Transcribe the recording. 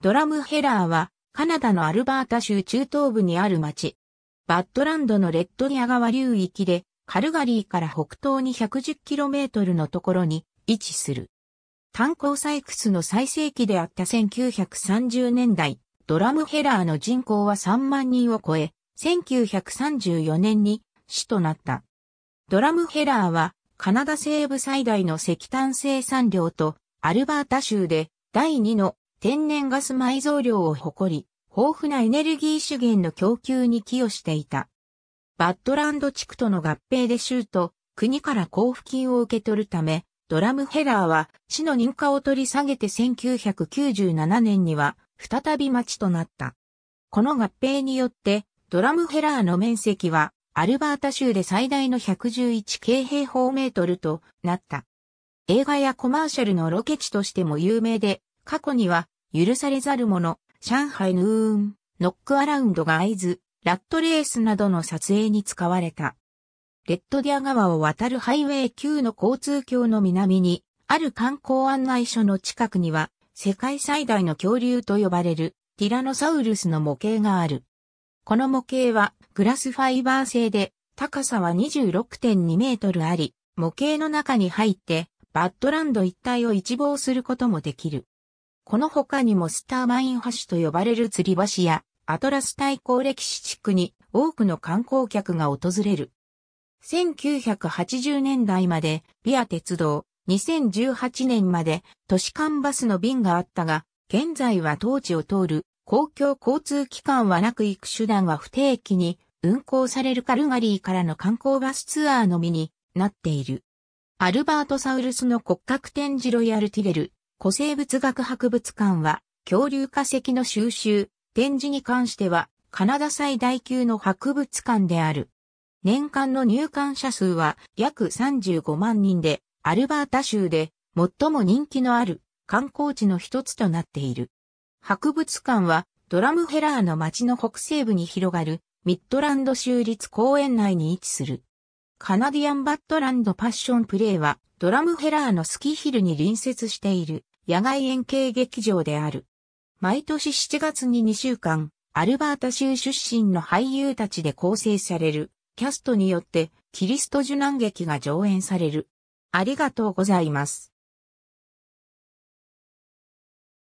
ドラムヘラーは、カナダのアルバータ州中東部にある町。バッドランドのレッドニア川流域で、カルガリーから北東に 110km のところに位置する。炭鉱採掘の最盛期であった1930年代、ドラムヘラーの人口は3万人を超え、1934年に市となった。ドラムヘラーは、カナダ西部最大の石炭生産量と、アルバータ州で第2の天然ガス埋蔵量を誇り、豊富なエネルギー資源の供給に寄与していた。バッドランド地区との合併で州と国から交付金を受け取るため、ドラムヘラーは市の認可を取り下げて1997年には再び町となった。この合併によってドラムヘラーの面積はアルバータ州で最大の111京平方メートルとなった。映画やコマーシャルのロケ地としても有名で、過去には、許されざる者、上海ヌーン、ノックアラウンドが合図、ラットレースなどの撮影に使われた。レッドディア川を渡るハイウェイ9の交通橋の南に、ある観光案内所の近くには、世界最大の恐竜と呼ばれる、ティラノサウルスの模型がある。この模型は、グラスファイバー製で、高さは26.2メートルあり、模型の中に入って、バッドランド一帯を一望することもできる。この他にもスターマイン橋と呼ばれる吊り橋や、アトラス大港歴史地区に多くの観光客が訪れる。1980年代までビア鉄道、2018年まで都市間バスの便があったが、現在は当地を通る公共交通機関はなく行く手段は不定期に運行されるカルガリーからの観光バスツアーのみになっている。アルバート・サウルスの骨格展示ロイヤル・ティレル、古生物学博物館は、恐竜化石の収集、展示に関しては、カナダ最大級の博物館である。年間の入館者数は約35万人で、アルバータ州で最も人気のある観光地の一つとなっている。博物館はドラムヘラーの町の北西部に広がるミッドランド州立公園内に位置する。カナディアンバットランドパッションプレイはドラムヘラーのスキーヒルに隣接している。野外円形劇場である。毎年7月に2週間、アルバータ州出身の俳優たちで構成されるキャストによってキリスト受難劇が上演される。ありがとうございます。